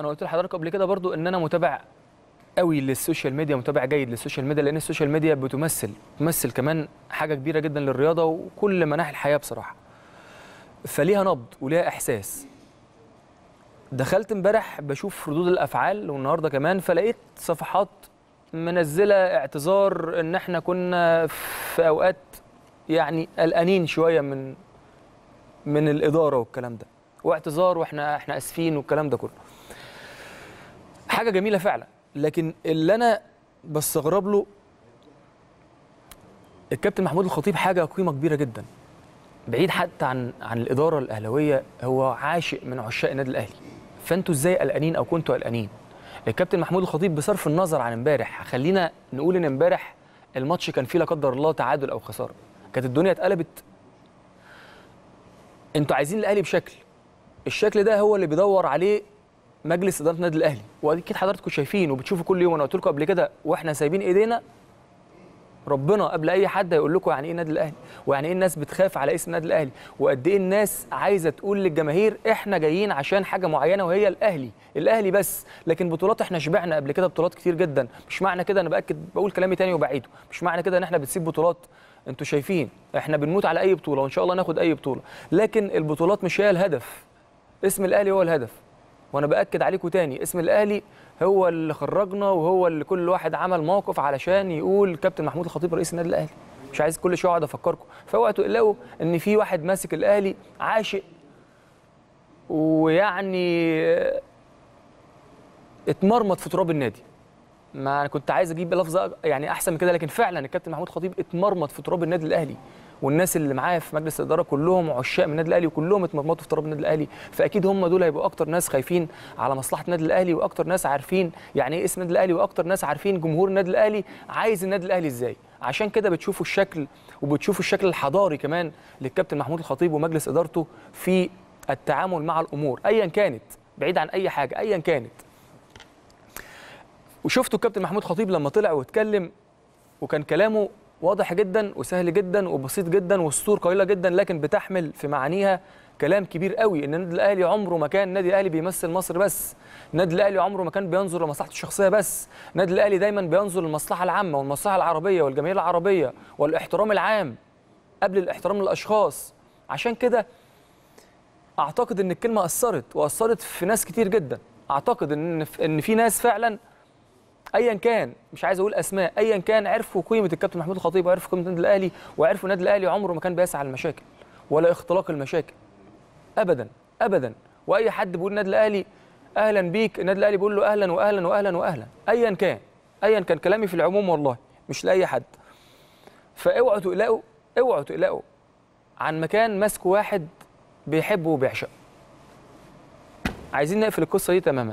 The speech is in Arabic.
انا قلت لحضرتك قبل كده برضو ان انا متابع قوي للسوشيال ميديا متابع جيد للسوشيال ميديا لان السوشيال ميديا بتمثل بتمثل كمان حاجه كبيره جدا للرياضه وكل مناحي الحياه بصراحه فليها نبض وليها احساس دخلت امبارح بشوف ردود الافعال والنهارده كمان فلقيت صفحات منزله اعتذار ان احنا كنا في اوقات يعني قلقانين شويه من من الاداره والكلام ده واعتذار واحنا احنا اسفين والكلام ده كله حاجه جميله فعلا لكن اللي انا بستغرب له الكابتن محمود الخطيب حاجه قيمه كبيره جدا بعيد حتى عن عن الاداره الاهلاويه هو عاشق من عشاق النادي الاهلي فانتوا ازاي قلقانين او كنتوا قلقانين الكابتن محمود الخطيب بصرف النظر عن امبارح خلينا نقول ان امبارح الماتش كان فيه لا قدر الله تعادل او خساره كانت الدنيا اتقلبت انتوا عايزين الاهلي بشكل الشكل ده هو اللي بيدور عليه مجلس اداره النادي الاهلي واكيد حضراتكم شايفين وبتشوفوا كل يوم انا قلت لكم قبل كده واحنا سايبين ايدينا ربنا قبل اي حد هيقول لكم يعني ايه النادي الاهلي ويعني ايه الناس بتخاف على اسم النادي الاهلي وقد ايه الناس عايزه تقول للجماهير احنا جايين عشان حاجه معينه وهي الاهلي الاهلي بس لكن بطولات احنا شبعنا قبل كده بطولات كتير جدا مش معنى كده انا باكد بقول كلامي تاني وبعيده مش معنى كده ان احنا بنسيب بطولات انتوا شايفين احنا بنموت على اي بطوله وان شاء الله ناخد اي بطوله لكن البطولات مش هي الهدف اسم الاهلي هو الهدف وانا باكد عليكم تاني اسم الاهلي هو اللي خرجنا وهو اللي كل واحد عمل موقف علشان يقول كابتن محمود الخطيب رئيس النادي الاهلي مش عايز كل شويه اقعد افكركم فاوعوا تقلقوا ان في واحد ماسك الاهلي عاشق ويعني اتمرمط في تراب النادي ما انا كنت عايز اجيب لفظ يعني احسن من كده لكن فعلا الكابتن محمود خطيب اتمرمط في تراب النادي الاهلي والناس اللي معاه في مجلس الاداره كلهم عشاق من النادي الاهلي وكلهم اتمرمطوا في تراب النادي الاهلي فاكيد هم دول هيبقوا اكتر ناس خايفين على مصلحه النادي الاهلي واكتر ناس عارفين يعني ايه اسم النادي الاهلي واكتر ناس عارفين جمهور النادي الاهلي عايز النادي الاهلي ازاي عشان كده بتشوفوا الشكل وبتشوفوا الشكل الحضاري كمان للكابتن محمود الخطيب ومجلس ادارته في التعامل مع الامور ايا كانت بعيد عن اي حاجه ايا كانت وشفتوا الكابتن محمود خطيب لما طلع واتكلم وكان كلامه واضح جدا وسهل جدا وبسيط جدا والسطور قليله جدا لكن بتحمل في معانيها كلام كبير قوي ان النادي الاهلي عمره ما كان النادي الاهلي بيمثل مصر بس النادي الاهلي عمره ما كان بينظر لمصلحته الشخصيه بس النادي الاهلي دايما بينظر للمصلحه العامه والمصلحه العربيه والجماهير العربيه والاحترام العام قبل الاحترام للاشخاص عشان كده اعتقد ان الكلمه اثرت واثرت في ناس كتير جدا اعتقد ان ان في ناس فعلا ايا كان مش عايز اقول اسماء ايا كان عرفوا قيمه الكابتن محمود الخطيب وعرفوا قيمه النادي الاهلي وعرفوا النادي الاهلي عمره ما كان بيسعى للمشاكل ولا اختلاق المشاكل ابدا ابدا واي حد بيقول النادي الاهلي اهلا بيك النادي الاهلي بيقول له اهلا واهلا واهلا واهلا ايا كان ايا كان كلامي في العموم والله مش لاي حد فاوعوا تقلقوا اوعوا تقلقوا عن مكان ماسكه واحد بيحبه وبيعشقه عايزين نقفل القصه دي تماما